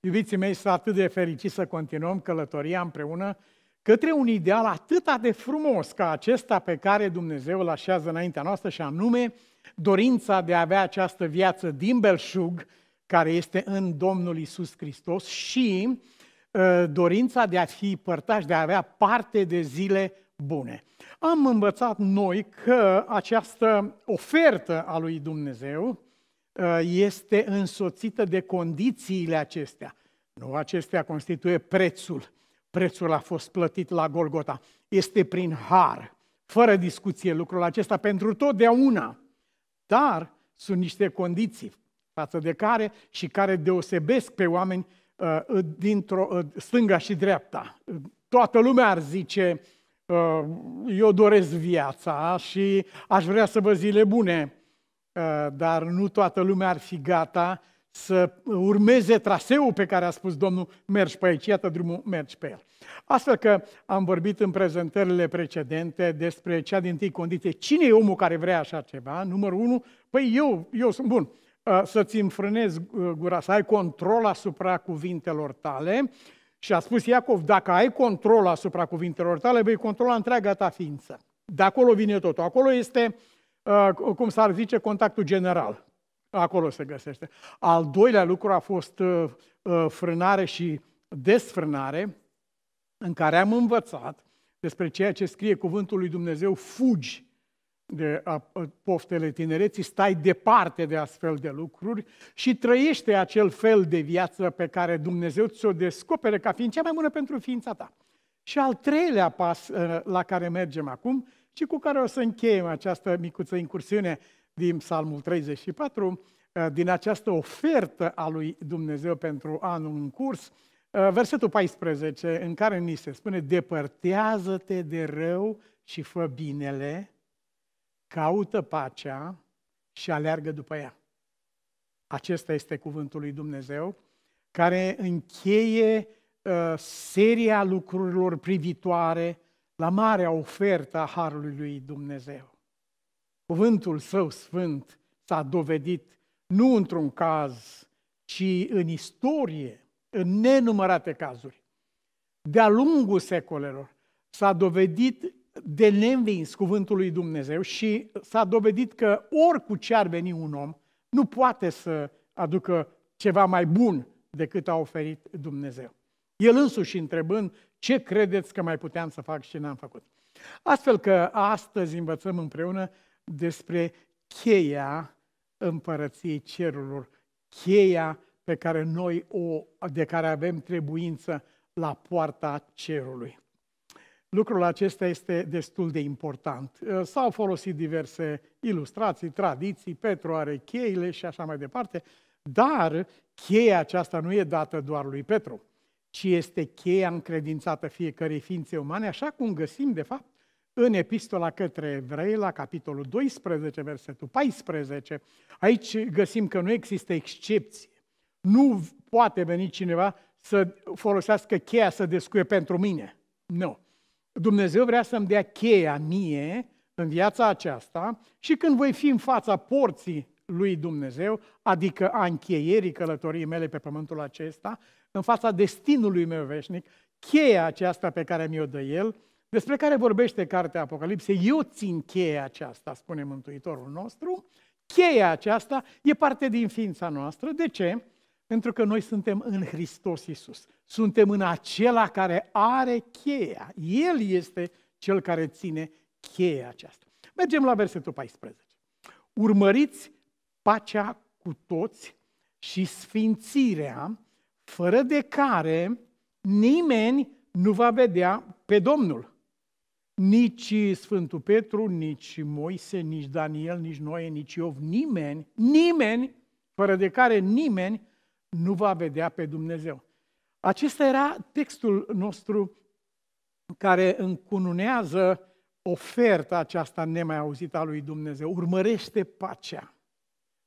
Iubiții mei, sunt atât de fericit să continuăm călătoria împreună către un ideal atât de frumos ca acesta pe care Dumnezeu îl așează înaintea noastră și anume dorința de a avea această viață din belșug care este în Domnul Isus Hristos și ă, dorința de a fi părtași, de a avea parte de zile bune. Am învățat noi că această ofertă a lui Dumnezeu Uh, este însoțită de condițiile acestea. Nu acestea constituie prețul. Prețul a fost plătit la Golgota. Este prin har, fără discuție lucrul acesta, pentru totdeauna. Dar sunt niște condiții față de care și care deosebesc pe oameni uh, uh dintr-o uh, stânga și dreapta. Toată lumea ar zice, uh, eu doresc viața și aș vrea să vă zile bune, Uh, dar nu toată lumea ar fi gata să urmeze traseul pe care a spus Domnul, mergi pe aici, iată drumul, mergi pe el. Astfel că am vorbit în prezentările precedente despre cea din tâi condiție. Cine e omul care vrea așa ceva? Numărul unu, păi eu, eu sunt bun, uh, să-ți înfrânezi uh, gura, să ai control asupra cuvintelor tale. Și a spus Iacov, dacă ai control asupra cuvintelor tale, vei controla întreaga ta ființă. De acolo vine totul. Acolo este uh, Uh, cum s-ar zice, contactul general. Acolo se găsește. Al doilea lucru a fost uh, uh, frânare și desfrânare, în care am învățat despre ceea ce scrie cuvântul lui Dumnezeu, fugi de poftele tinereții, stai departe de astfel de lucruri și trăiește acel fel de viață pe care Dumnezeu ți-o descopere ca fiind cea mai bună pentru ființa ta. Și al treilea pas la care mergem acum și cu care o să încheiem această micuță incursiune din Psalmul 34, uh, din această ofertă a lui Dumnezeu pentru anul în curs, uh, versetul 14, în care ni se spune, depărtează-te de rău și fă binele, caută pacea și aleargă după ea. Acesta este cuvântul lui Dumnezeu, care încheie uh, seria lucrurilor privitoare la marea ofertă a Harului lui Dumnezeu. Cuvântul său sfânt s-a dovedit nu într-un caz, ci în istorie, în nenumărate cazuri. De-a lungul secolelor s-a dovedit de neînvins cuvântul lui Dumnezeu și s-a dovedit că oricu ce ar veni un om, nu poate să aducă ceva mai bun decât a oferit Dumnezeu. El însuși întrebând ce credeți că mai puteam să fac și n-am făcut. Astfel că astăzi învățăm împreună despre cheia împărăției cerurilor, cheia pe care noi o, de care avem trebuință la poarta cerului. Lucrul acesta este destul de important. S-au folosit diverse ilustrații, tradiții, Petru are cheile și așa mai departe, dar cheia aceasta nu e dată doar lui Petru ci este cheia încredințată fiecărei ființe umane, așa cum găsim, de fapt, în epistola către evrei, la capitolul 12, versetul 14. Aici găsim că nu există excepție. Nu poate veni cineva să folosească cheia să descuie pentru mine. Nu. Dumnezeu vrea să-mi dea cheia mie în viața aceasta și când voi fi în fața porții lui Dumnezeu, adică a încheierii călătoriei mele pe pământul acesta, în fața destinului meu veșnic, cheia aceasta pe care mi-o dă El, despre care vorbește cartea Apocalipsei, eu țin cheia aceasta, spune Mântuitorul nostru, cheia aceasta e parte din ființa noastră. De ce? Pentru că noi suntem în Hristos Iisus. Suntem în acela care are cheia. El este cel care ține cheia aceasta. Mergem la versetul 14. Urmăriți pacea cu toți și sfințirea fără de care nimeni nu va vedea pe Domnul. Nici Sfântul Petru, nici Moise, nici Daniel, nici Noe, nici Iov, nimeni, nimeni, fără de care nimeni nu va vedea pe Dumnezeu. Acesta era textul nostru care încununează oferta aceasta nemai auzită a lui Dumnezeu. Urmărește pacea,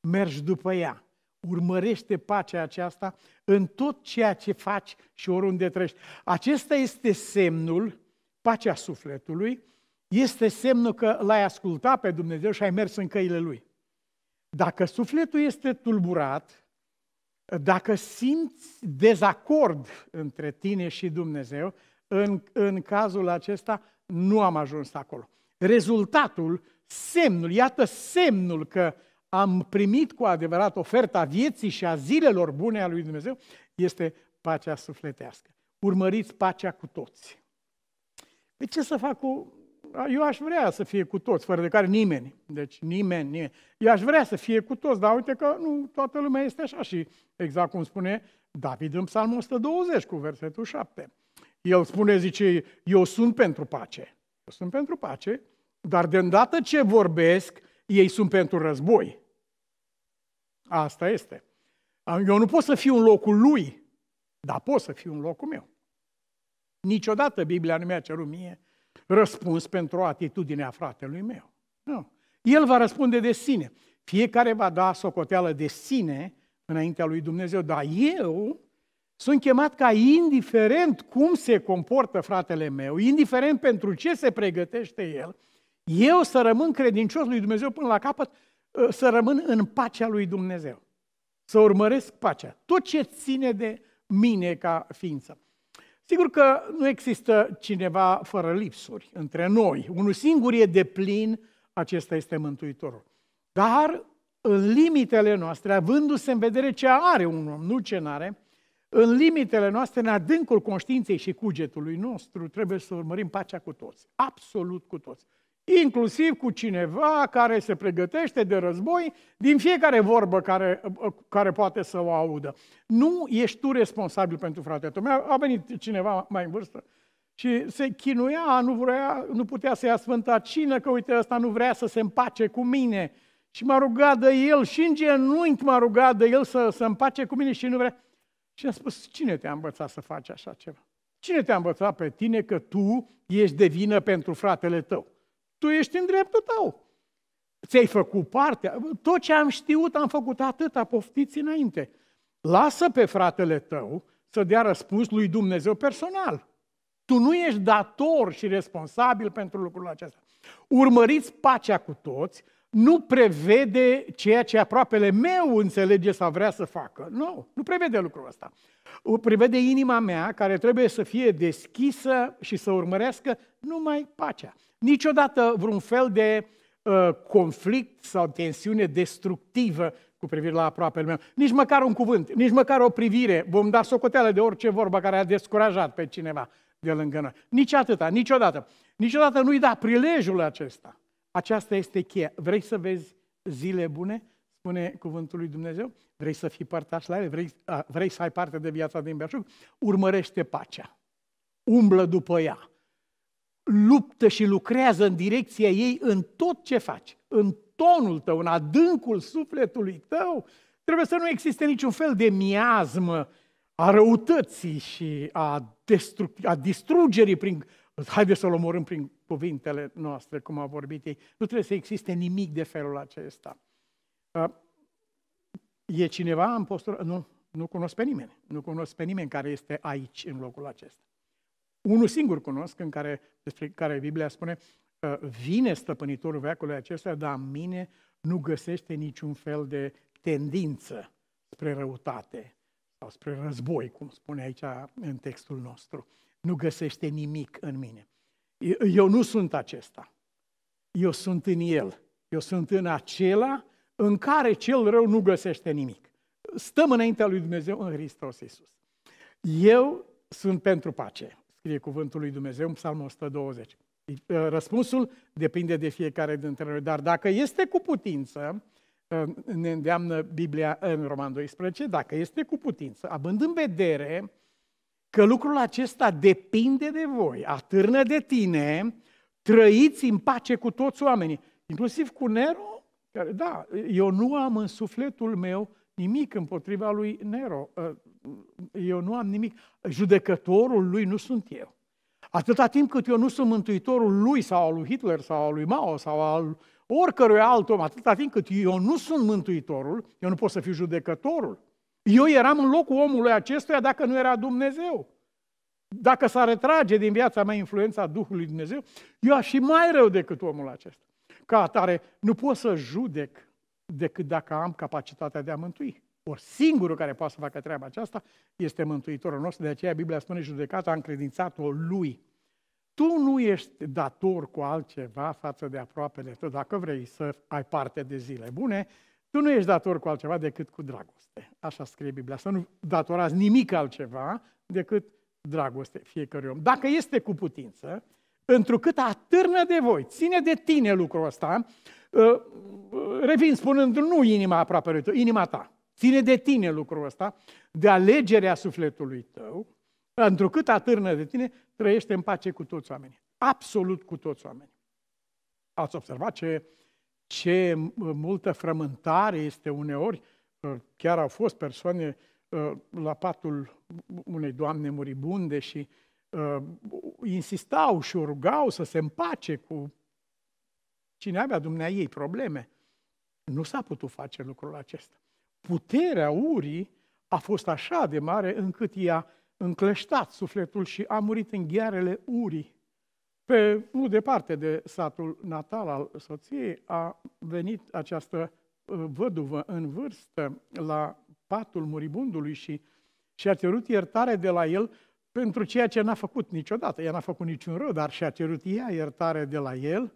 mergi după ea, Urmărește pacea aceasta în tot ceea ce faci și oriunde trăiești. Acesta este semnul, pacea sufletului, este semnul că l-ai ascultat pe Dumnezeu și ai mers în căile Lui. Dacă sufletul este tulburat, dacă simți dezacord între tine și Dumnezeu, în, în cazul acesta nu am ajuns acolo. Rezultatul, semnul, iată semnul că uh, am primit cu adevărat oferta vieții și a zilelor bune a lui Dumnezeu, este pacea sufletească. Urmăriți pacea cu toți. De păi ce să fac cu... Eu aș vrea să fie cu toți, fără de care nimeni. Deci nimeni, nimeni. Eu aș vrea să fie cu toți, dar uite că nu toată lumea este așa și exact cum spune David în Psalmul 120 cu versetul 7. El spune, zice, eu sunt pentru pace. Eu sunt pentru pace, dar de îndată ce vorbesc, ei sunt pentru război. Asta este. Eu nu pot să fiu în locul lui, dar pot să fiu în locul meu. Niciodată Biblia nu mi-a cerut mie răspuns pentru atitudinea fratelui meu. Nu. El va răspunde de sine. Fiecare va da socoteală de sine înaintea lui Dumnezeu, dar eu sunt chemat ca indiferent cum se comportă fratele meu, indiferent pentru ce se pregătește el, eu să rămân credincios lui Dumnezeu până la capăt Ă, să rămân în pacea lui Dumnezeu, să urmăresc pacea, tot ce ține de mine ca ființă. Sigur că nu există cineva fără lipsuri între noi. Unul singur e de plin, acesta este Mântuitorul. Dar în limitele noastre, avându-se în vedere ce are un om, nu ce n-are, în limitele noastre, în adâncul conștiinței și cugetului nostru, trebuie să urmărim pacea cu toți, absolut cu toți inclusiv cu cineva care se pregătește de război, din fiecare vorbă care, care poate să o audă. Nu ești tu responsabil pentru fratele tău. A venit cineva mai în vârstă și se chinuia, nu, vrea, nu putea să ia sfânta cină, că uite, ăsta nu vrea să se împace cu mine. Și m-a rugat de el și în genunchi m-a rugat de el să se împace cu mine și nu vrea. Și a spus, cine te-a învățat să faci așa ceva? Cine te-a învățat pe tine că tu ești de vină pentru fratele tău? tu ești în dreptul tău. Ți-ai făcut parte. Tot ce am știut am făcut atât a poftiți înainte. Lasă pe fratele tău să dea răspuns lui Dumnezeu personal. Tu nu ești dator și responsabil pentru lucrul acesta. Urmăriți pacea cu toți, nu prevede ceea ce aproapele meu înțelege sau vrea să facă. Nu, nu prevede lucrul ăsta. O prevede inima mea care trebuie să fie deschisă și să urmărească numai pacea niciodată vreun fel de uh, conflict sau tensiune destructivă cu privire la aproapele meu. Nici măcar un cuvânt, nici măcar o privire. Vom da socoteală de orice vorbă care a descurajat pe cineva de lângă noi. Nici atâta, niciodată. Niciodată nu-i da prilejul acesta. Aceasta este cheia. Vrei să vezi zile bune? Spune cuvântul lui Dumnezeu. Vrei să fii părtaș la ele? Vrei, a, uh, vrei să ai parte de viața din belșug? Urmărește pacea. Umblă după ea luptă și lucrează în direcția ei în tot ce faci, în tonul tău, în adâncul sufletului tău, trebuie să nu existe niciun fel de miasmă a răutății și a, destru- a distrugerii prin... Haideți să-l omorâm prin cuvintele noastre, cum a vorbit ei. Nu trebuie să existe nimic de felul acesta. E cineva în postura... Nu, nu cunosc pe nimeni. Nu cunosc pe nimeni care este aici, în locul acesta unul singur cunosc, în care, despre care Biblia spune, ă, vine stăpânitorul veacului acesta, dar în mine nu găsește niciun fel de tendință spre răutate sau spre război, cum spune aici în textul nostru. Nu găsește nimic în mine. Eu nu sunt acesta. Eu sunt în el. Eu sunt în acela în care cel rău nu găsește nimic. Stăm înaintea lui Dumnezeu în Hristos Iisus. Eu sunt pentru pace scrie cuvântul lui Dumnezeu în Psalmul 120. Deci, uh, răspunsul depinde de fiecare dintre noi, dar dacă este cu putință, uh, ne îndeamnă Biblia în Roman 12, dacă este cu putință, având în vedere că lucrul acesta depinde de voi, atârnă de tine, trăiți în pace cu toți oamenii, inclusiv cu Nero, care, da, eu nu am în sufletul meu nimic împotriva lui Nero. Ă, eu nu am nimic. Judecătorul lui nu sunt eu. Atâta timp cât eu nu sunt mântuitorul lui sau al lui Hitler sau al lui Mao sau al oricărui alt om, atâta timp cât eu nu sunt mântuitorul, eu nu pot să fiu judecătorul. Eu eram în locul omului acestuia dacă nu era Dumnezeu. Dacă s-ar retrage din viața mea influența Duhului Dumnezeu, eu aș fi mai rău decât omul acesta. Ca atare, nu pot să judec decât dacă am capacitatea de a mântui. or singurul care poate să facă treaba aceasta este Mântuitorul nostru, de aceea Biblia spune judecata a încredințat-o lui. Tu nu ești dator cu altceva față de aproapele tău, dacă vrei să ai parte de zile bune, tu nu ești dator cu altceva decât cu dragoste. Așa scrie Biblia, să nu datorați nimic altceva decât dragoste fiecărui om. Dacă este cu putință, Întrucât atârnă de voi, ține de tine lucrul ăsta, ă, revin spunând nu inima aproape lui tău, inima ta. Ține de tine lucrul ăsta, de alegerea sufletului tău, întrucât atârnă de tine, trăiește în pace cu toți oamenii. Absolut cu toți oamenii. Ați observat ce, ce multă frământare este uneori. Ă, chiar au fost persoane ă, la patul unei doamne muribunde și uh, uh, insistau și o rugau să se împace cu cine avea dumnea ei probleme. Nu s-a putut face lucrul acesta. Puterea urii a fost așa de mare încât i-a încleștat sufletul și a murit în ghearele urii. Pe nu departe de satul natal al soției a venit această uh, văduvă în vârstă la patul muribundului și și a cerut iertare de la el pentru ceea ce n-a făcut niciodată. Ea n-a făcut niciun rău, dar și-a cerut ea iertare de la el,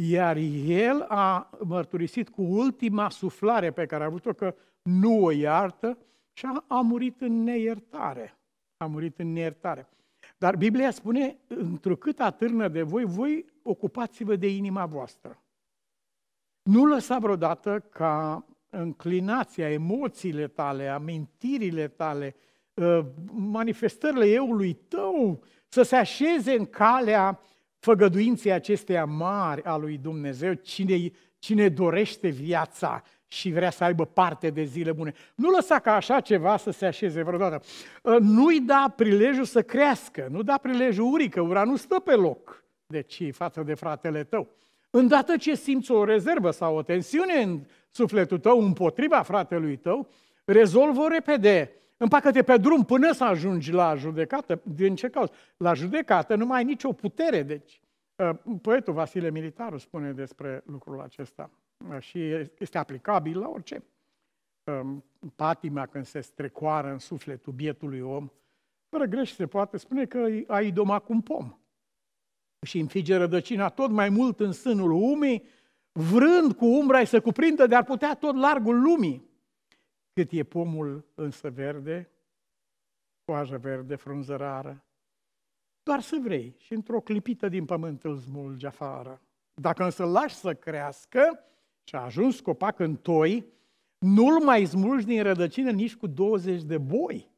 iar el a mărturisit cu ultima suflare pe care a avut-o că nu o iartă și a, a murit în neiertare. A murit în neiertare. Dar Biblia spune, întrucât atârnă de voi, voi ocupați-vă de inima voastră. Nu lăsa vreodată ca înclinația, emoțiile tale, amintirile tale, Uh, manifestările eului tău să se așeze în calea făgăduinței acesteia mari a lui Dumnezeu, cine, cine dorește viața și vrea să aibă parte de zile bune. Nu lăsa ca așa ceva să se așeze vreodată. Uh, nu-i da prilejul să crească, nu da prilejul urică ura nu stă pe loc, deci față de fratele tău. Îndată ce simți o rezervă sau o tensiune în sufletul tău împotriva fratelui tău, rezolvă repede Împacă-te pe drum până să ajungi la judecată. Din ce cauză? La judecată nu mai ai nicio putere, deci. Ă, poetul Vasile Militaru spune despre lucrul acesta ă, și este aplicabil la orice. Ă, patima când se strecoară în sufletul bietului om, fără greș se poate spune că ai doma cu un pom și înfige rădăcina tot mai mult în sânul lumii, vrând cu umbra să cuprindă, dar putea tot largul lumii cât e pomul însă verde, coajă verde, frunză rară. Doar să vrei și într-o clipită din pământ îl smulgi afară. Dacă însă lași să crească și a ajuns copac în toi, nu-l mai smulgi din rădăcină nici cu 20 de boi.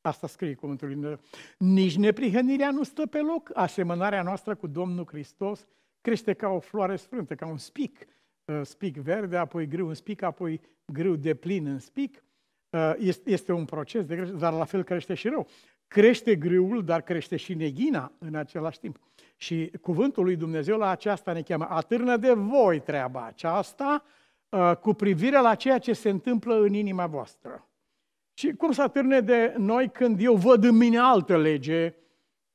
Asta scrie cuvântul lui Dumnezeu. Nici neprihănirea nu stă pe loc. Asemănarea noastră cu Domnul Hristos crește ca o floare sfântă, ca un spic Uh, spic verde, apoi grâu în spic, apoi grâu de plin în spic. Uh, este un proces de creștere, dar la fel crește și rău. Crește grâul, dar crește și neghina în același timp. Și cuvântul lui Dumnezeu la aceasta ne cheamă. Atârnă de voi treaba aceasta uh, cu privire la ceea ce se întâmplă în inima voastră. Și cum să atârne de noi când eu văd în mine altă lege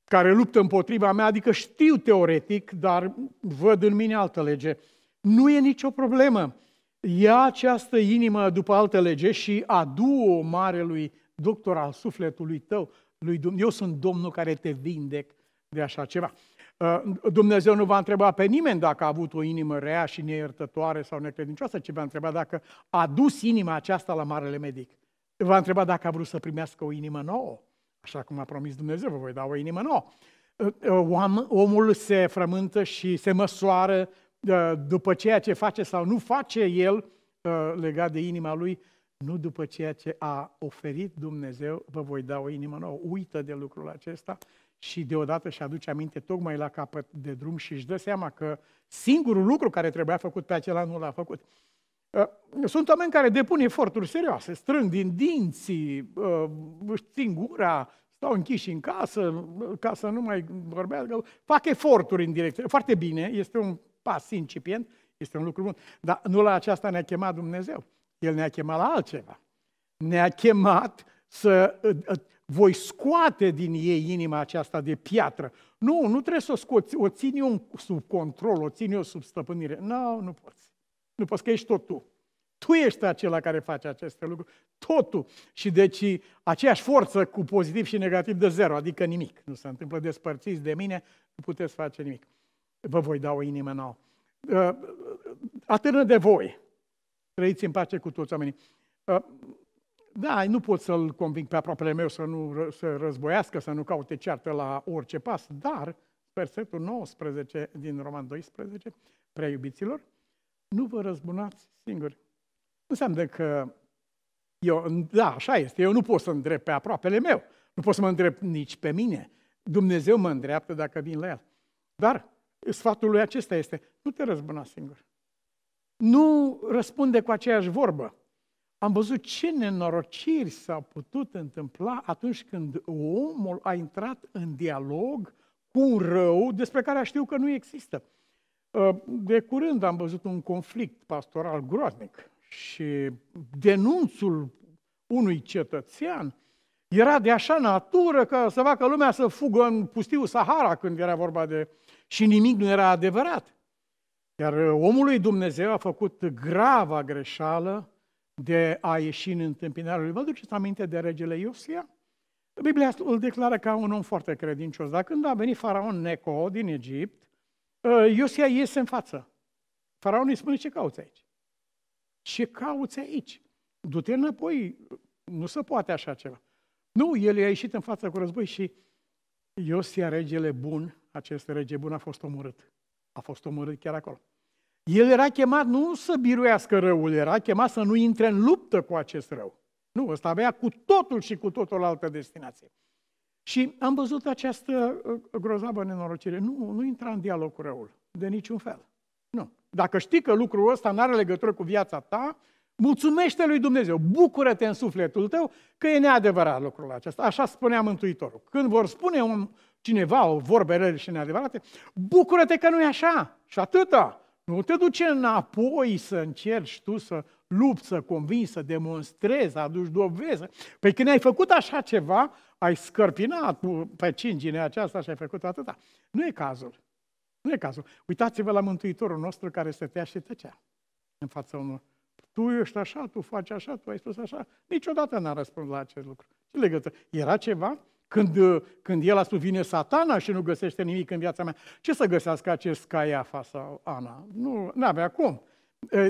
care luptă împotriva mea, adică știu teoretic, dar văd în mine altă lege. Nu e nicio problemă. Ia această inimă după altă lege și adu-o marelui doctor al sufletului tău, lui Dumnezeu. Eu sunt Domnul care te vindec de așa ceva. Uh, Dumnezeu nu va întreba pe nimeni dacă a avut o inimă rea și neiertătoare sau necredincioasă, ci va întreba dacă a dus inima aceasta la marele medic. Va întreba dacă a vrut să primească o inimă nouă. Așa cum a promis Dumnezeu, vă voi da o inimă nouă. Uh, uh, omul se frământă și se măsoară da, după ceea ce face sau nu face el uh, legat de inima lui, nu după ceea ce a oferit Dumnezeu, vă voi da o inimă nouă. Uită de lucrul acesta și deodată și aduce aminte tocmai la capăt de drum și își dă seama că singurul lucru care trebuia făcut pe acela nu l-a făcut. Uh, sunt oameni care depun eforturi serioase, strâng din dinții, uh, își țin gura, stau închiși în casă, ca să nu mai vorbească, fac eforturi în direcție Foarte bine, este un pas incipient, este un lucru bun. Dar nu la aceasta ne-a chemat Dumnezeu. El ne-a chemat la altceva. Ne-a chemat să uh, uh, voi scoate din ei inima aceasta de piatră. Nu, nu trebuie să o scoți, o țin eu sub control, o țin eu sub stăpânire. Nu, no, nu poți. Nu poți, că ești tot tu. Tu ești acela care face aceste lucruri. Totul. Și deci uh, aceeași forță cu pozitiv și negativ de zero, adică nimic. Nu se întâmplă despărțiți de mine, nu puteți face nimic vă voi da o inimă nouă. Uh, uh, atârnă de voi. Trăiți în pace cu toți oamenii. Uh, da, nu pot să-l conving pe aproapele meu să nu să războiască, să nu caute ceartă la orice pas, dar versetul 19 din Roman 12, prea iubiților, nu vă răzbunați singuri. Nu Înseamnă că eu, da, așa este, eu nu pot să îndrept pe aproapele meu, nu pot să mă îndrept nici pe mine. Dumnezeu mă îndreaptă dacă vin la el. Dar sfatul lui acesta este, nu te răzbuna singur. Nu răspunde cu aceeași vorbă. Am văzut ce nenorociri s-au putut întâmpla atunci când omul a intrat în dialog cu un rău despre care știu că nu există. Uh, de curând am văzut un conflict pastoral groaznic și denunțul unui cetățean era de așa natură că să facă lumea să fugă în pustiu Sahara când era vorba de uh, și nimic nu era adevărat. Iar omului Dumnezeu a făcut grava greșeală de a ieși în întâmpinarea lui. Vă duceți aminte de regele Iosia? Biblia îl declară ca un om foarte credincios. Dar când a venit faraon Neco din Egipt, uh, Iosia iese în față. Faraon îi spune, ce cauți aici? Ce cauți aici? Du-te înapoi, nu se poate așa ceva. Nu, el i-a ieșit în față cu război și Iosia, regele bun, acest rege bun a fost omorât. A fost omorât chiar acolo. El era chemat nu să biruiască răul, era chemat să nu intre în luptă cu acest rău. Nu, ăsta avea cu totul și cu totul altă destinație. Și am văzut această uh, grozavă nenorocire. Nu, nu intra în dialog cu răul, de niciun fel. Nu. Dacă știi că lucrul ăsta nu are legătură cu viața ta, mulțumește lui Dumnezeu, bucură-te în sufletul tău că e neadevărat lucrul acesta. Așa spunea Mântuitorul. Când vor spune un, cineva o vorbe rele și neadevărate, bucură-te că nu e așa și atâta. Nu te duce înapoi să încerci tu să lupți, să convingi, să demonstrezi, să aduci dovezi. Păi când ai făcut așa ceva, ai scărpinat pe cingine aceasta și ai făcut atâta. Nu e cazul. Nu e cazul. Uitați-vă la Mântuitorul nostru care stătea și tăcea în fața unor. Tu ești așa, tu faci așa, tu ai spus așa. Niciodată n-a răspuns la acest lucru. Ce legătură? Era ceva? Când, uh, când el vine satana și nu găsește nimic în viața mea, ce să găsească acest Caiafa sau Ana? Nu avea cum.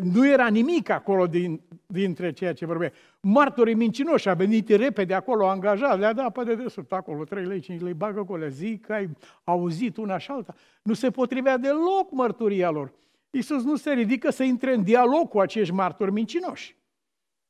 Nu era nimic acolo din, dintre ceea ce vorbea. Martorii mincinoși a venit repede acolo, angajat, le-a dat pe dedesubt acolo, 3 lei, 5 lei, bagă acolo, zic că ai auzit una și alta. Nu se potrivea deloc mărturia lor. Iisus nu se ridică să intre în dialog cu acești martori mincinoși.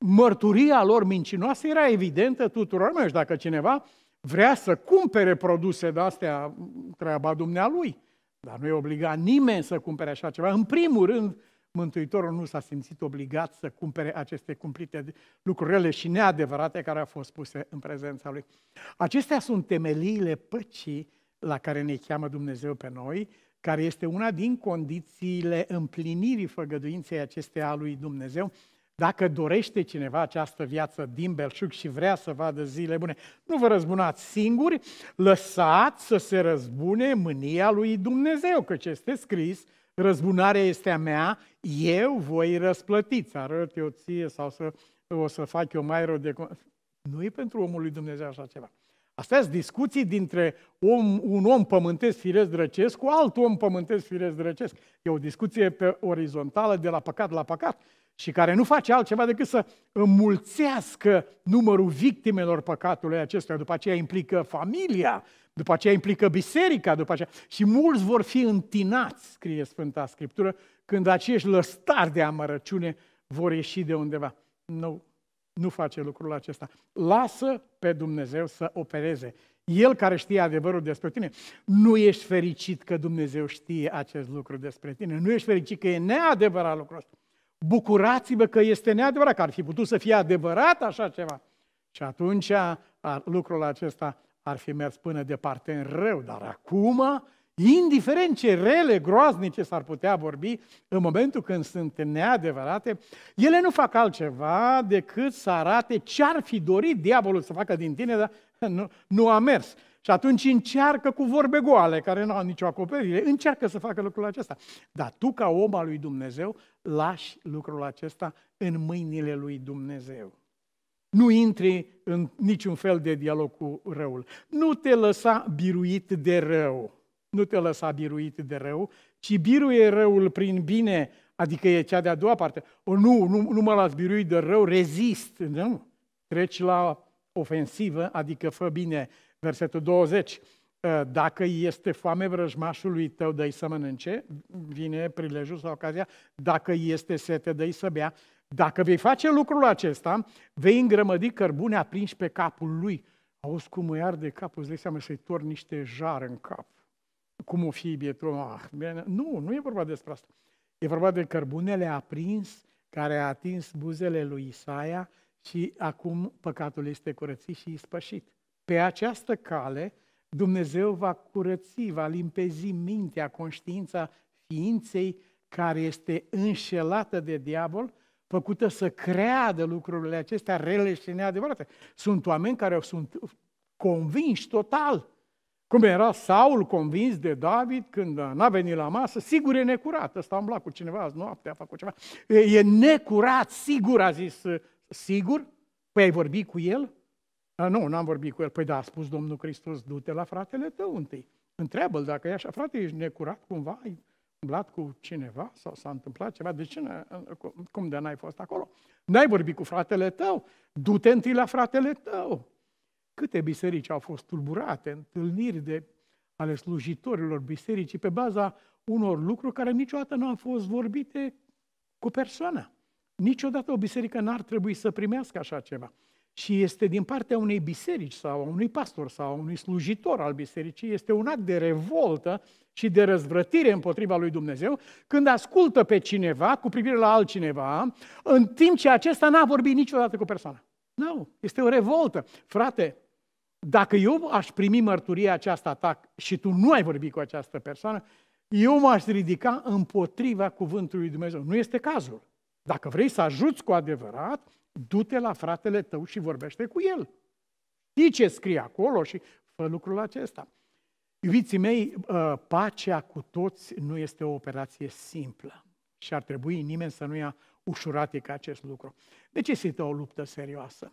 Mărturia lor mincinoasă era evidentă tuturor, nu dacă cineva vrea să cumpere produse de astea, treaba dumnealui. Dar nu e obligat nimeni să cumpere așa ceva. În primul rând, Mântuitorul nu s-a simțit obligat să cumpere aceste cumplite lucruri rele și neadevărate care au fost puse în prezența lui. Acestea sunt temeliile păcii la care ne cheamă Dumnezeu pe noi, care este una din condițiile împlinirii făgăduinței acesteia lui Dumnezeu dacă dorește cineva această viață din belșug și vrea să vadă zile bune, nu vă răzbunați singuri, lăsați să se răzbune mânia lui Dumnezeu, că ce este scris, răzbunarea este a mea, eu voi răsplăti, să arăt eu ție sau să, o să fac eu mai rău de... Nu e pentru omul lui Dumnezeu așa ceva. Astea sunt discuții dintre om, un om pământesc firesc drăcesc cu alt om pământesc firesc drăcesc. E o discuție pe orizontală de la păcat la păcat și care nu face altceva decât să înmulțească numărul victimelor păcatului acestuia, după aceea implică familia, după aceea implică biserica, după aceea... Și mulți vor fi întinați, scrie Sfânta Scriptură, când acești lăstari de amărăciune vor ieși de undeva. Nu, nu face lucrul acesta. Lasă pe Dumnezeu să opereze. El care știe adevărul despre tine. Nu ești fericit că Dumnezeu știe acest lucru despre tine. Nu ești fericit că e neadevărat lucrul ăsta bucurați-vă că este neadevărat, că ar fi putut să fie adevărat așa ceva. Și atunci lucrul acesta ar fi mers până departe în rău, dar acum, indiferent ce rele groaznice s-ar putea vorbi, în momentul când sunt neadevărate, ele nu fac altceva decât să arate ce ar fi dorit diavolul să facă din tine, dar nu, nu a mers. Și atunci încearcă cu vorbe goale, care nu au nicio acoperire, încearcă să facă lucrul acesta. Dar tu, ca om al lui Dumnezeu, lași lucrul acesta în mâinile lui Dumnezeu. Nu intri în niciun fel de dialog cu răul. Nu te lăsa biruit de rău. Nu te lăsa biruit de rău, ci biruie răul prin bine, adică e cea de-a doua parte. O, nu, nu, nu mă las biruit de rău, rezist, nu? Treci la ofensivă, adică fă bine Versetul 20. Ă, dacă este foame vrăjmașului tău, dă-i să mănânce, vine prilejul sau ocazia, dacă este sete, dă-i să bea. Dacă vei face lucrul acesta, vei îngrămădi cărbune aprinși pe capul lui. Auzi cum îi arde capul, îți dai seama să-i torni niște jar în cap. Cum o fi bietru? Ah, bine. Nu, nu e vorba despre asta. E vorba de cărbunele aprins care a atins buzele lui Isaia și acum păcatul este curățit și ispășit. Pe această cale, Dumnezeu va curăți, va limpezi mintea, conștiința ființei care este înșelată de diavol, făcută să creadă lucrurile acestea rele și neadevărate. Sunt oameni care sunt convinși total, cum era Saul convins de David când n-a venit la masă, sigur e necurat, ăsta am cu cineva azi noapte, a făcut ceva. E necurat, sigur, a zis, sigur? Păi ai vorbit cu el? A, ah, nu, n-am vorbit cu el. Păi da, a spus Domnul Hristos, du-te la fratele tău întâi. Întreabă-l dacă e așa, frate, ești necurat cumva, ai umblat cu cineva sau s-a întâmplat ceva, de ce, cum de n-ai fost acolo? N-ai vorbit cu fratele tău, du-te întâi la fratele tău. Câte biserici au fost tulburate, întâlniri de ale slujitorilor bisericii pe baza unor lucruri care niciodată nu au fost vorbite cu persoana. Niciodată o biserică n-ar trebui să primească așa ceva și este din partea unei biserici sau a unui pastor sau a unui slujitor al bisericii, este un act de revoltă și de răzvrătire împotriva lui Dumnezeu când ascultă pe cineva cu privire la altcineva, în timp ce acesta n-a vorbit niciodată cu persoana. Nu, este o revoltă. Frate, dacă eu aș primi mărturia aceasta ta și tu nu ai vorbit cu această persoană, eu m-aș ridica împotriva cuvântului Dumnezeu. Nu este cazul. Dacă vrei să ajuți cu adevărat, du-te la fratele tău și vorbește cu el. Știi ce scrie acolo și fă lucrul acesta. Iubiții mei, uh, pacea cu toți nu este o operație simplă și ar trebui nimeni să nu ia ușurate ca acest lucru. Necesită o luptă serioasă.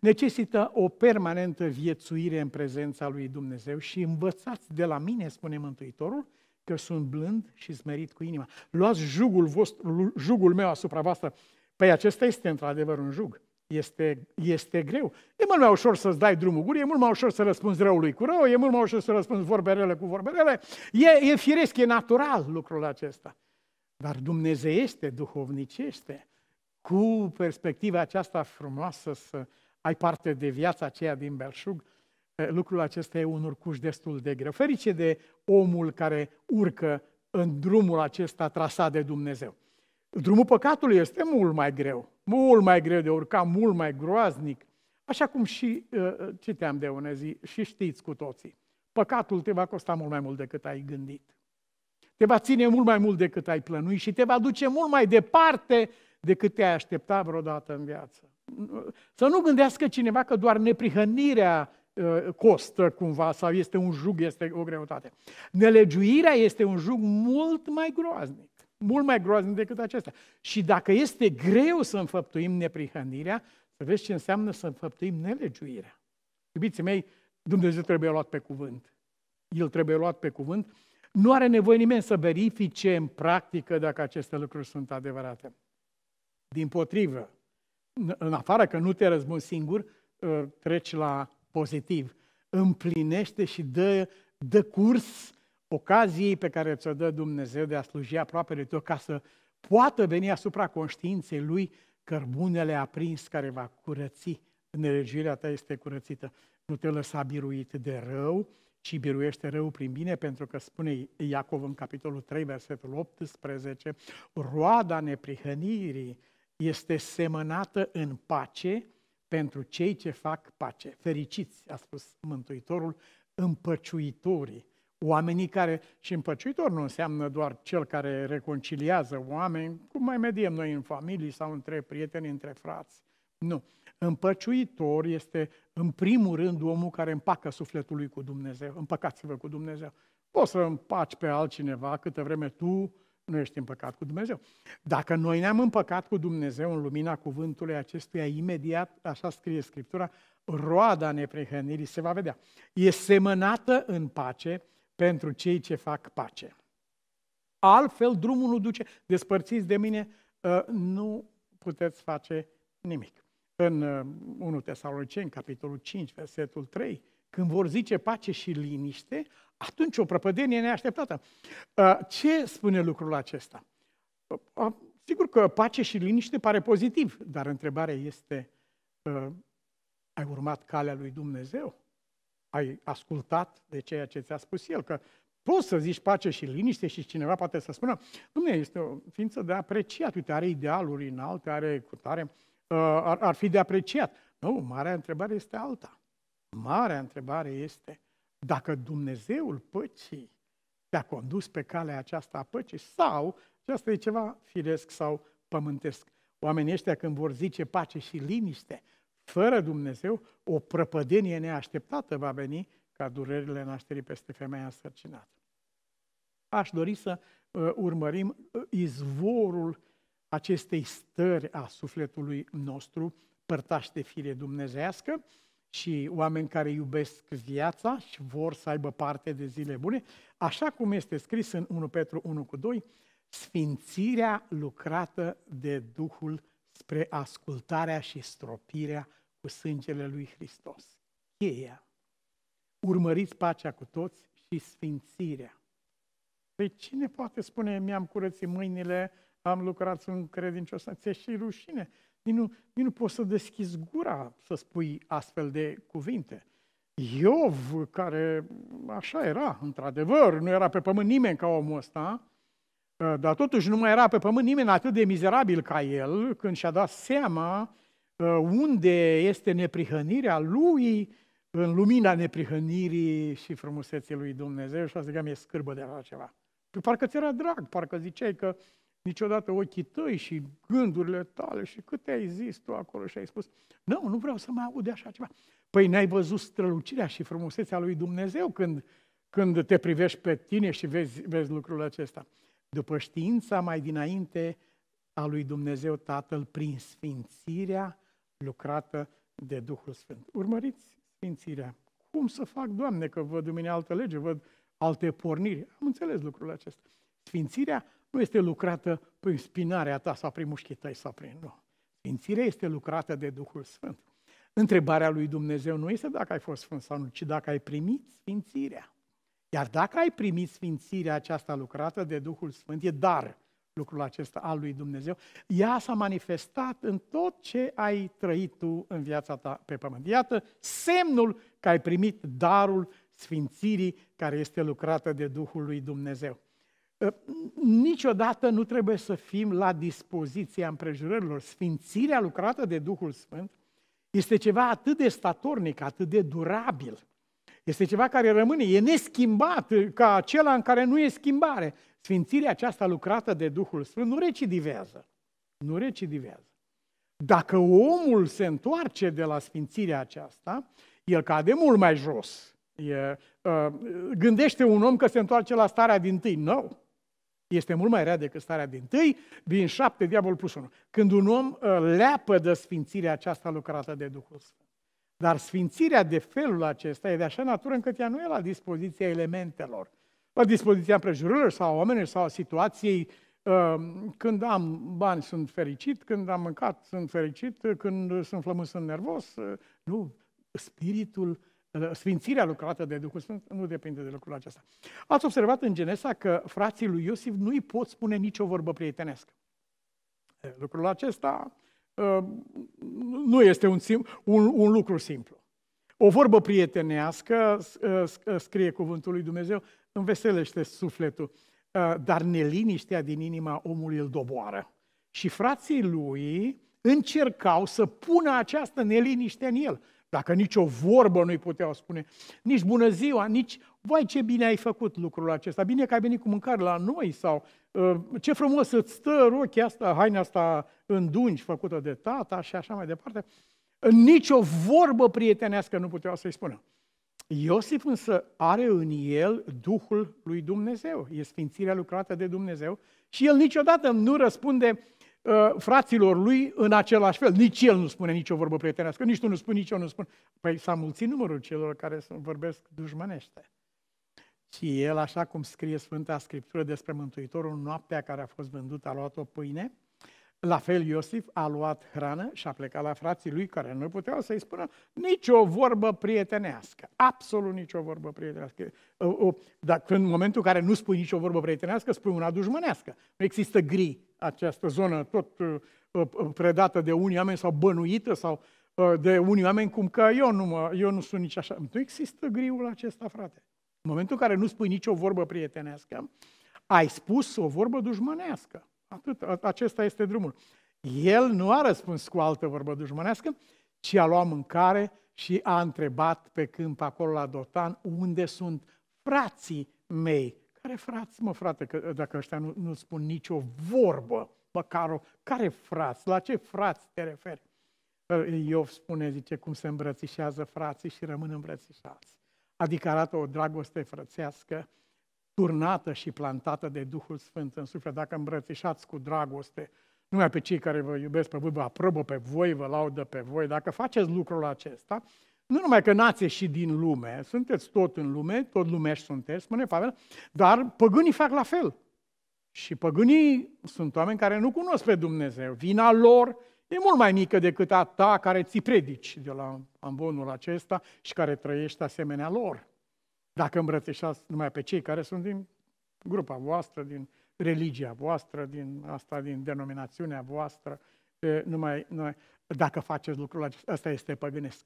Necesită o permanentă viețuire în prezența lui Dumnezeu și învățați de la mine, spune Mântuitorul, că sunt blând și smerit cu inima. Luați jugul, vostru, jugul meu asupra voastră Păi acesta este într-adevăr un jug. Este, este greu. E mult mai ușor să-ți dai drumul gurii, e mult mai ușor să răspunzi răului cu rău, e mult mai ușor să răspunzi vorberele cu vorberele. E, e firesc, e natural lucrul acesta. Dar Dumnezeu este duhovnicește, cu perspectiva aceasta frumoasă să ai parte de viața aceea din belșug, lucrul acesta e un urcuș destul de greu. Ferice de omul care urcă în drumul acesta trasat de Dumnezeu. Drumul păcatului este mult mai greu, mult mai greu de urcat, mult mai groaznic, așa cum și uh, uh citeam de une zi și știți cu toții. Păcatul te va costa mult mai mult decât ai gândit. Te va ține mult mai mult decât ai plănuit și te va duce mult mai departe decât te-ai aștepta vreodată în viață. Să nu gândească cineva că doar neprihănirea uh, costă cumva sau este un jug, este o greutate. Nelegiuirea este un jug mult mai groaznic mult mai groaznic decât acesta. Și dacă este greu să înfăptuim neprihănirea, să vezi ce înseamnă să înfăptuim nelegiuirea. Iubiții mei, Dumnezeu trebuie luat pe cuvânt. El trebuie luat pe cuvânt. Nu are nevoie nimeni să verifice în practică dacă aceste lucruri sunt adevărate. Din potrivă, în afară că nu te răzbun singur, uh, treci la pozitiv. Împlinește și dă, dă curs ocaziei pe care ți-o dă Dumnezeu de a sluji aproape de tău ca să poată veni asupra conștiinței lui cărbunele aprins care va curăți. Nelegiuirea ta este curățită. Nu te lăsa biruit de rău, ci biruiește rău prin bine, pentru că spune Iacov în capitolul 3, versetul 18, roada neprihănirii este semănată în pace pentru cei ce fac pace. Fericiți, a spus Mântuitorul, împăciuitorii oamenii care, și împăciuitor nu înseamnă doar cel care reconciliază oameni, cum mai mediem noi în familii sau între prieteni, între frați. Nu. Împăciuitor este în primul rând omul care împacă sufletul lui cu Dumnezeu. Împăcați-vă cu Dumnezeu. Poți să împaci pe altcineva câtă vreme tu nu ești împăcat cu Dumnezeu. Dacă noi ne-am împăcat cu Dumnezeu în lumina cuvântului acestuia, imediat, așa scrie Scriptura, roada neprihănirii se va vedea. E semănată în pace pentru cei ce fac pace. Altfel, drumul nu duce, despărțiți de mine, ă, nu puteți face nimic. În 1 ă, Tesaloniceni, capitolul 5, versetul 3, când vor zice pace și liniște, atunci o prăpădenie neașteptată. Ă, ce spune lucrul acesta? Sigur că pace și liniște pare pozitiv, dar întrebarea este, ai urmat calea lui Dumnezeu? ai ascultat de ceea ce ți-a spus el, că poți să zici pace și liniște și cineva poate să spună, Dumnezeu este o ființă de apreciat, uite, are idealuri înalte, are cutare, uh, ar, ar fi de apreciat. Nu, marea întrebare este alta. Marea întrebare este dacă Dumnezeul păcii te-a condus pe calea aceasta a păcii sau și asta e ceva firesc sau pământesc. Oamenii ăștia când vor zice pace și liniște, fără Dumnezeu, o prăpădenie neașteptată va veni ca durerile nașterii peste femeia însărcinată. Aș dori să uh, urmărim uh, izvorul acestei stări a sufletului nostru, părtași de fire dumnezească și oameni care iubesc viața și vor să aibă parte de zile bune, așa cum este scris în 1 Petru 1 cu 2, sfințirea lucrată de Duhul spre ascultarea și stropirea cu sângele lui Hristos. Cheia. Urmăriți pacea cu toți și sfințirea. Păi cine poate spune, mi-am curățit mâinile, am lucrat, sunt credincios, ți și rușine. Nici nu, nici nu poți să deschizi gura să spui astfel de cuvinte. Iov, care așa era, într-adevăr, nu era pe pământ nimeni ca omul ăsta, ă, dar totuși nu mai era pe pământ nimeni atât de mizerabil ca el, când și-a dat seama Uh, unde este neprihănirea lui în lumina neprihănirii și frumuseții lui Dumnezeu și asta că mi-e scârbă de așa ceva. Și păi, parcă ți era drag, parcă ziceai că niciodată ochii tăi și gândurile tale și câte ai zis tu acolo și ai spus, nu, nu vreau să mai aud de așa ceva. Păi n-ai văzut strălucirea și frumusețea lui Dumnezeu când, când te privești pe tine și vezi, vezi lucrul acesta. După știința mai dinainte a lui Dumnezeu Tatăl prin sfințirea lucrată de Duhul Sfânt. Urmăriți sfințirea. Cum să fac, Doamne, că văd în altă lege, văd alte porniri. Am înțeles lucrul acesta. Sfințirea nu este lucrată prin spinarea ta sau prin mușchii tăi sau prin... Nu. Sfințirea este lucrată de Duhul Sfânt. Întrebarea lui Dumnezeu nu este dacă ai fost sfânt sau nu, ci dacă ai primit sfințirea. Iar dacă ai primit sfințirea aceasta lucrată de Duhul Sfânt, e dar lucrul acesta al lui Dumnezeu. Ea s-a manifestat în tot ce ai trăit tu în viața ta pe pământ. Iată semnul că ai primit darul sfințirii care este lucrată de Duhul lui Dumnezeu. Ă, niciodată nu trebuie să fim la dispoziția împrejurărilor. Sfințirea lucrată de Duhul Sfânt este ceva atât de statornic, atât de durabil – este ceva care rămâne, e neschimbat ca acela în care nu e schimbare. Sfințirea aceasta lucrată de Duhul Sfânt nu recidivează. Nu recidivează. Dacă omul se întoarce de la sfințirea aceasta, el cade mult mai jos. E, uh, gândește un om că se întoarce la starea din tâi. Nu. No. Este mult mai rea decât starea din tâi, din șapte, diavol plus unu. Când un om uh, leapă de sfințirea aceasta lucrată de Duhul Sfânt. Dar sfințirea de felul acesta e de așa natură încât ea nu e la dispoziția elementelor, la dispoziția împrejurilor sau oamenilor sau situației uh, când am bani sunt fericit, când am mâncat sunt fericit, când sunt flămâns, sunt nervos. Uh, nu, spiritul, uh, sfințirea lucrată de Duhul Sfânt nu depinde de lucrul acesta. Ați observat în Genesa că frații lui Iosif nu-i pot spune nicio vorbă prietenească. Lucrul acesta Uh, nu este un, sim, un, un lucru simplu. O vorbă prietenească, uh, uh, scrie cuvântul lui Dumnezeu, înveselește sufletul, dar neliniștea din inima omului îl doboară. Și frații lui încercau să pună această neliniște în el. Dacă nicio vorbă nu-i puteau spune, nici bună ziua, nici, vai ce bine ai făcut lucrul acesta, bine că ai venit cu mâncare la noi sau uh, ce frumos îți stă rochia asta, haina asta în dungi făcută de tata și așa mai departe. Nicio vorbă prietenească nu puteau să-i spună. Iosif însă are în el Duhul lui Dumnezeu, e sfințirea lucrată de Dumnezeu și el niciodată nu răspunde uh, fraților lui în același fel. Nici el nu spune nicio vorbă prietenească, nici tu nu spui, nici eu nu spun. Păi s-a mulțit numărul celor care vorbesc dușmănește. Și el, așa cum scrie Sfânta Scriptură despre Mântuitorul, noaptea care a fost vândut, a luat o pâine, la fel Iosif a luat hrană și a plecat la frații lui care nu puteau să-i spună nicio vorbă prietenească. Absolut nicio vorbă prietenească. Dar în momentul în care nu spui nicio vorbă prietenească, spui una dușmănească. Nu există gri această zonă tot uh, uh, uh, predată de unii oameni sau bănuită sau de unii oameni cum că eu nu, mă, eu nu sunt nici așa. Nu există griul acesta, frate. În momentul în care nu spui nicio vorbă prietenească, ai spus o vorbă dușmănească. Atât, acesta este drumul. El nu a răspuns cu altă vorbă dușmănească, ci a luat mâncare și a întrebat pe câmp acolo la Dotan unde sunt frații mei. Care frați, mă frate, că, dacă ăștia nu, nu spun nicio vorbă, măcar o, care frați, la ce frați te referi? Iov spune, zice, cum se îmbrățișează frații și rămân îmbrățișați. Adică arată o dragoste frățească turnată și plantată de Duhul Sfânt în suflet, dacă îmbrățișați cu dragoste numai pe cei care vă iubesc pe voi, vă aprobă pe voi, vă laudă pe voi, dacă faceți lucrul acesta, nu numai că n-ați ieșit din lume, sunteți tot în lume, tot lumești sunteți, spune Pavel, dar păgânii fac la fel. Și păgânii sunt oameni care nu cunosc pe Dumnezeu. Vina lor e mult mai mică decât a ta care ți predici de la ambonul acesta și care trăiește asemenea lor. Dacă îmbrățișați numai pe cei care sunt din grupa voastră, din religia voastră, din asta, din denominațiunea voastră, numai, numai, dacă faceți lucrul acesta, asta este păgânesc.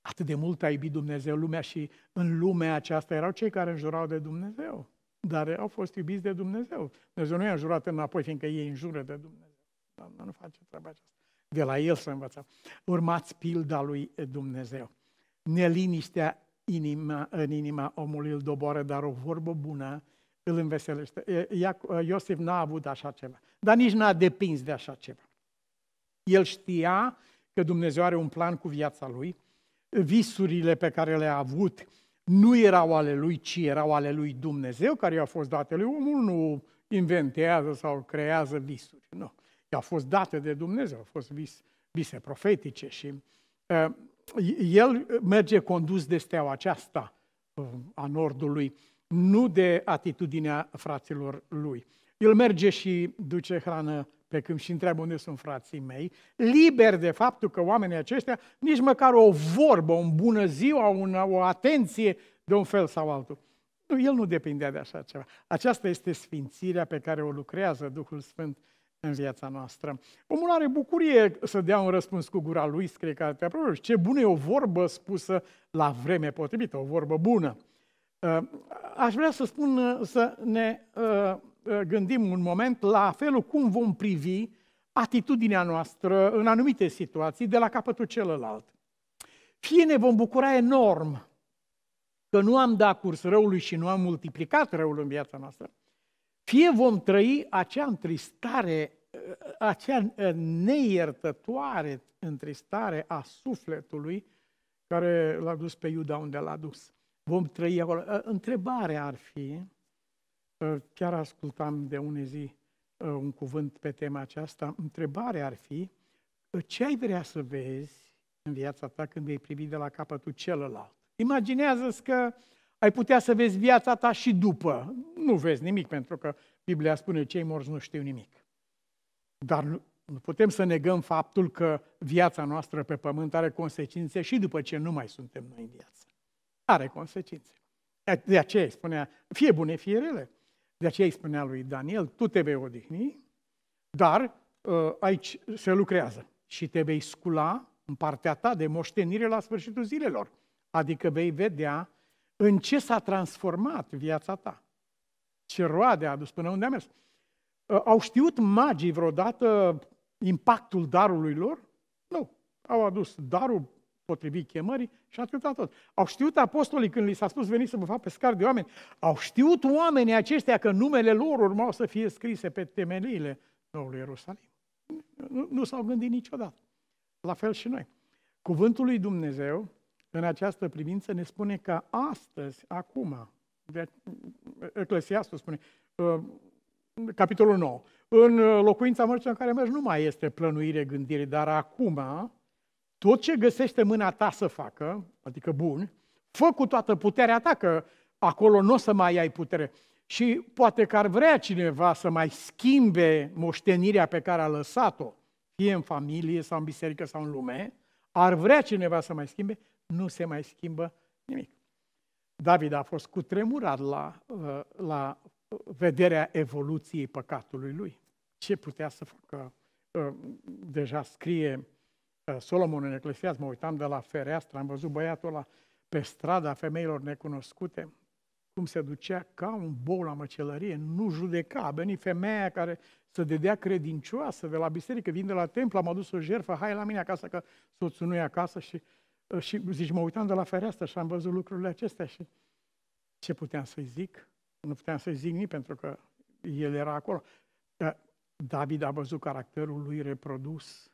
Atât de mult a iubit Dumnezeu lumea și în lumea aceasta erau cei care înjurau de Dumnezeu, dar au fost iubiți de Dumnezeu. Dumnezeu nu i-a înjurat înapoi, fiindcă ei înjură de Dumnezeu. Doamne, nu face treaba aceasta. De la el să învățăm. Urmați pilda lui Dumnezeu. Neliniștea inima, în inima omului îl doboară, dar o vorbă bună îl înveselește. Iosif n-a avut așa ceva, dar nici n-a depins de așa ceva. El știa că Dumnezeu are un plan cu viața lui, visurile pe care le-a avut nu erau ale lui, ci erau ale lui Dumnezeu, care i-au fost date lui. Omul nu inventează sau creează visuri, nu. I-au fost date de Dumnezeu, au fost vis, vise profetice și uh, el merge condus de steaua aceasta um, a Nordului, nu de atitudinea fraților lui. El merge și duce hrană pe câmp și întreabă unde sunt frații mei, liber de faptul că oamenii aceștia nici măcar o vorbă, un bună ziua, una, o atenție de un fel sau altul. Nu, el nu depindea de așa ceva. Aceasta este sfințirea pe care o lucrează Duhul Sfânt în viața noastră. Omul are bucurie să dea un răspuns cu gura lui, scrie cartea proverbi. Ce bună e o vorbă spusă la vreme potrivită, o vorbă bună. Uh, aș vrea să spun uh, să ne uh, gândim un moment la felul cum vom privi atitudinea noastră în anumite situații de la capătul celălalt. Fie ne vom bucura enorm că nu am dat curs răului și nu am multiplicat răul în viața noastră, fie vom trăi acea întristare, acea ă, neiertătoare întristare a sufletului care l-a dus pe Iuda unde l-a dus. Vom trăi acolo. Ă, întrebarea ar fi, ă, chiar ascultam de une zi un cuvânt pe tema aceasta, întrebarea ar fi, ce ai vrea să vezi în viața ta când vei privi de la capătul celălalt? Imaginează-ți că uh, ai putea să vezi viața ta și după. Nu vezi nimic, pentru că Biblia spune cei morți nu știu nimic. Dar nu putem să negăm faptul că viața noastră pe pământ are consecințe și după ce nu mai suntem noi în viață. Are consecințe. De aceea îi spunea, fie bune, fie rele. De aceea îi spunea lui Daniel, tu te vei odihni, dar uh, aici se lucrează și te vei scula în partea ta de moștenire la sfârșitul zilelor. Adică vei vedea în ce s-a transformat viața ta? Ce roade a adus? Până unde a mers? Ă, au știut magii vreodată impactul darului lor? Nu. Au adus darul potrivit chemării și atâta tot. Au știut apostolii când li s-a spus veniți să vă fac pescari de oameni, au știut oamenii aceștia că numele lor urmau să fie scrise pe temeliile noului Ierusalim. Nu, nu s-au gândit niciodată. La fel și noi. Cuvântul lui Dumnezeu în această privință ne spune că astăzi, acum, Eclesiastul spune, ă, capitolul 9, în locuința mărcii în care mergi nu mai este plănuire, gândire, dar acum tot ce găsește mâna ta să facă, adică bun, fă cu toată puterea ta, că acolo nu o să mai ai putere. Și poate că ar vrea cineva să mai schimbe moștenirea pe care a lăsat-o, fie în familie sau în biserică sau în lume, ar vrea cineva să mai schimbe, nu se mai schimbă nimic. David a fost cutremurat la, uh, la vederea evoluției păcatului lui. Ce putea să facă? Uh, deja scrie uh, Solomon în Eclesiast, mă uitam de la fereastră, am văzut băiatul ăla pe strada femeilor necunoscute, cum se ducea ca un bol la măcelărie, nu judeca. A venit femeia care să dedea credincioasă de la biserică, vin de la templu, am adus o jerfă, hai la mine acasă, că soțul nu e acasă și și zici, mă uitam de la fereastră și am văzut lucrurile acestea și ce puteam să-i zic? Nu puteam să-i zic nimic pentru că el era acolo. David a văzut caracterul lui reprodus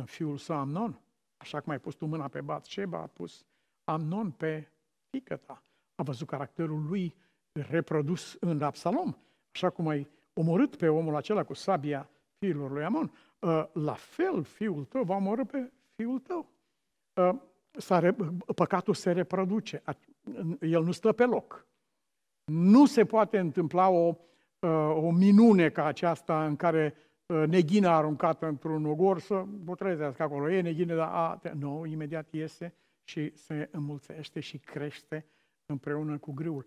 în fiul său Amnon. Așa cum ai pus tu mâna pe bat a pus Amnon pe picăta. A văzut caracterul lui reprodus în Absalom. Așa cum ai omorât pe omul acela cu sabia fiilor lui Amon. Ă, la fel, fiul tău va omorâ pe fiul tău. Ă, păcatul se reproduce, el nu stă pe loc. Nu se poate întâmpla o, ă, o minune ca aceasta în care ă, neghina aruncată într-un ogor să putrezească acolo. E neghină, dar a, nu, imediat iese și se înmulțește și crește împreună cu grâul.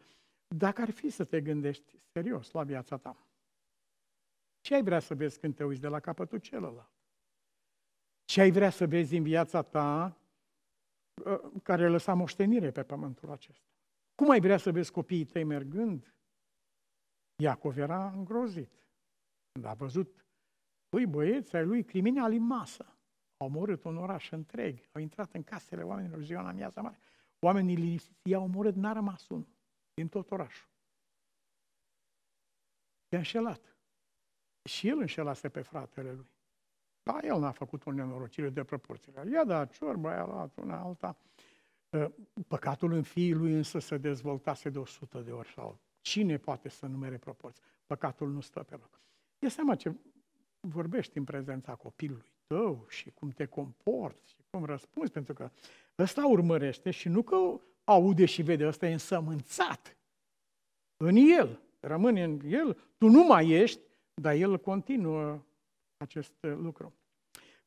Dacă ar fi să te gândești serios la viața ta, ce ai vrea să vezi când te uiți de la capătul celălalt? Ce ai vrea să vezi în viața ta Uh, care lăsa moștenire pe pământul acesta. Cum ai vrea să vezi copiii tăi mergând? Iacov era îngrozit. Când a văzut lui băieți ai lui criminal în masă. Au omorât un oraș întreg, au intrat în casele oamenilor ziua la miază mare. Oamenii liniștiți i-au omorât, n-a rămas unul din tot orașul. I-a înșelat. Și el înșelase pe fratele lui. Da, el n-a făcut o nenorocire de proporțiile. Ia da, ciorba, ia luat una alta. Ă, păcatul în fiii lui însă se dezvoltase de 100 de ori sau cine poate să numere proporții? Păcatul nu stă pe loc. E seama ce vorbești în prezența copilului tău și cum te comporți și cum răspunzi, pentru că ăsta urmărește și nu că aude și vede, ăsta e însămânțat în el, rămâne în el, tu nu mai ești, dar el continuă acest lucru.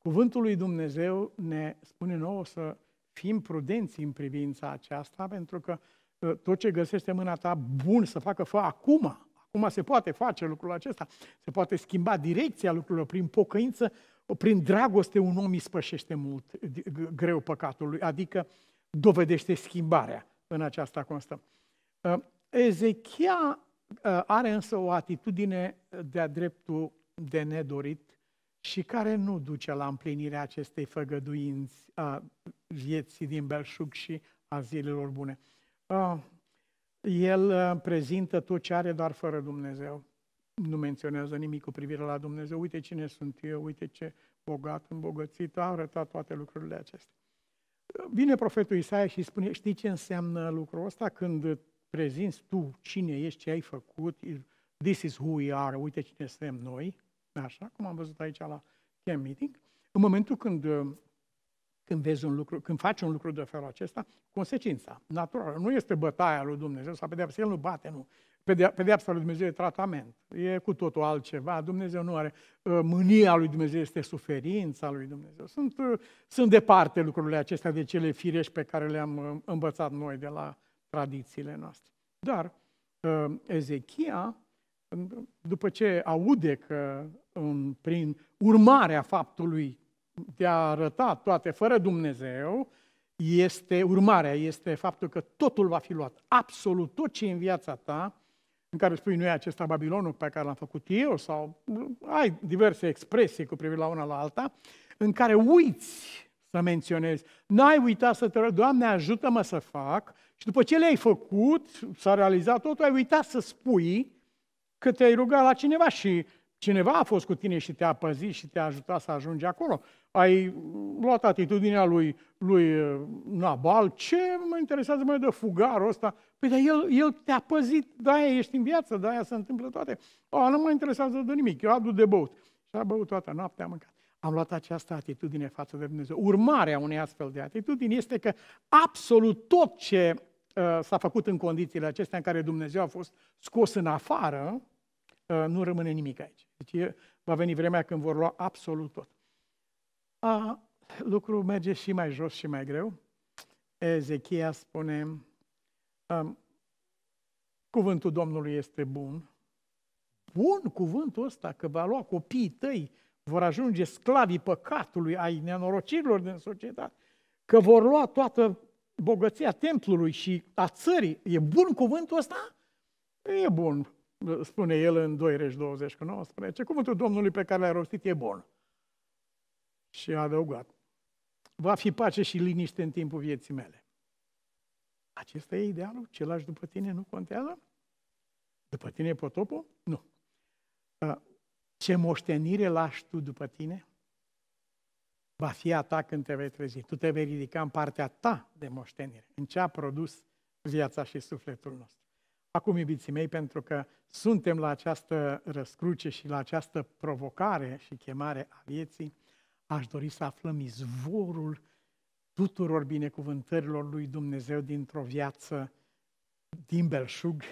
Cuvântul lui Dumnezeu ne spune nouă să fim prudenți în privința aceasta, pentru că ă, tot ce găsește mâna ta bun să facă, fă acum. Acum se poate face lucrul acesta. Se poate schimba direcția lucrurilor prin pocăință, prin dragoste un om ispășește mult greu păcatul lui, adică dovedește schimbarea în aceasta constă. Ă, Ezechia ă, are însă o atitudine de-a dreptul de nedorit și care nu duce la împlinirea acestei făgăduinți a vieții din belșug și a zilelor bune. El prezintă tot ce are, dar fără Dumnezeu. Nu menționează nimic cu privire la Dumnezeu. Uite cine sunt eu, uite ce bogat, îmbogățit, a arătat toate lucrurile acestea. Vine profetul Isaia și spune, știi ce înseamnă lucrul ăsta când prezinți tu cine ești, ce ai făcut, this is who we are, uite cine suntem noi, așa cum am văzut aici la team meeting, în momentul când, uh, când vezi un lucru, când faci un lucru de felul acesta, consecința naturală, nu este bătaia lui Dumnezeu sau pedeapsa, el nu bate, nu. Pedeapsa lui Dumnezeu e tratament, e cu totul altceva, Dumnezeu nu are, uh, mânia lui Dumnezeu este suferința lui Dumnezeu. Sunt, uh, sunt departe lucrurile acestea de cele firești pe care le-am învățat noi de la tradițiile noastre. Dar Ezechia, după ce aude că prin urmarea faptului de a arăta toate fără Dumnezeu, este urmarea, este faptul că totul va fi luat. Absolut tot ce e în viața ta, în care spui nu e acesta Babilonul pe care l-am făcut eu, sau ai diverse expresii cu privire la una la alta, în care uiți să menționezi. N-ai uitat să te rog, Doamne ajută-mă să fac și după ce le-ai făcut, s-a realizat totul, ai uitat să spui că te-ai rugat la cineva și Cineva a fost cu tine și te-a păzit și te-a ajutat să ajungi acolo. Ai luat atitudinea lui, lui uh, Nabal. Ce mă interesează mai de fugarul ăsta? Păi dar el, el te-a păzit, de-aia ești în viață, de-aia se întâmplă toate. O, nu mă interesează de nimic, eu adu de băut. Și a băut toată noaptea, Am mâncat. Am luat această atitudine față de Dumnezeu. Urmarea unei astfel de atitudini este că absolut tot ce uh, s-a făcut în condițiile acestea în care Dumnezeu a fost scos în afară, Uh, nu rămâne nimic aici. Deci va veni vremea când vor lua absolut tot. A, lucrul merge și mai jos și mai greu. Ezechia spune, um, cuvântul Domnului este bun. Bun cuvântul ăsta că va lua copiii tăi, vor ajunge sclavii păcatului, ai nenorocirilor din societate, că vor lua toată bogăția templului și a țării. E bun cuvântul ăsta? E bun spune el în 2 Reș 20 cu 19, cuvântul Domnului pe care l-a rostit e bun. Și a adăugat, va fi pace și liniște în timpul vieții mele. Acesta e idealul? lași după tine nu contează? După tine potopul? Nu. Ce moștenire lași tu după tine? Va fi a ta când te vei trezi. Tu te vei ridica în partea ta de moștenire, în ce a produs viața și sufletul nostru. Acum, iubiții mei, pentru că suntem la această răscruce și la această provocare și chemare a vieții, aș dori să aflăm izvorul tuturor binecuvântărilor lui Dumnezeu dintr-o viață din belșug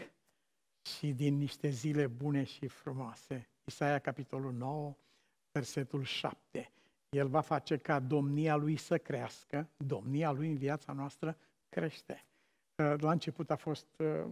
și din niște zile bune și frumoase. Isaia, capitolul 9, versetul 7. El va face ca domnia lui să crească, domnia lui în viața noastră crește. La început a fost uh,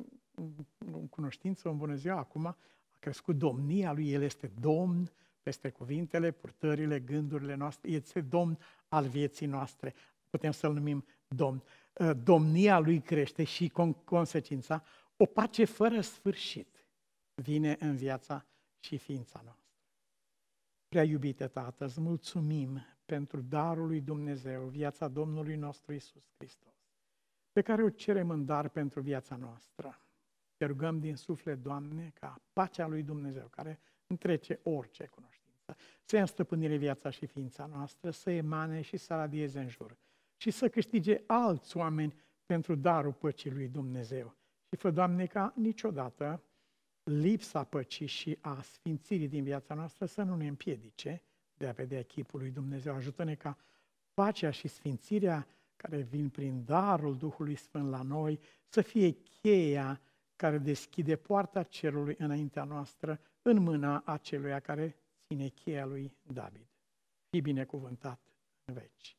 în cunoștință, în bună ziua, acum a crescut domnia lui, el este domn peste cuvintele, purtările, gândurile noastre, este domn al vieții noastre, putem să-l numim domn. Ă, domnia lui crește și con- consecința, o pace fără sfârșit vine în viața și ființa noastră. Prea iubite Tată, îți mulțumim pentru darul lui Dumnezeu, viața Domnului nostru Isus Hristos, pe care o cerem în dar pentru viața noastră. Te rugăm din suflet, Doamne, ca pacea lui Dumnezeu, care întrece orice cunoștință, să ia stăpânire viața și ființa noastră, să emane și să radieze în jur și să câștige alți oameni pentru darul păcii lui Dumnezeu. Și fă, Doamne, ca niciodată lipsa păcii și a sfințirii din viața noastră să nu ne împiedice de a vedea chipul lui Dumnezeu. Ajută-ne ca pacea și sfințirea care vin prin darul Duhului Sfânt la noi să fie cheia care deschide poarta cerului înaintea noastră în mâna aceluia care ține cheia lui David. Fii binecuvântat în veci.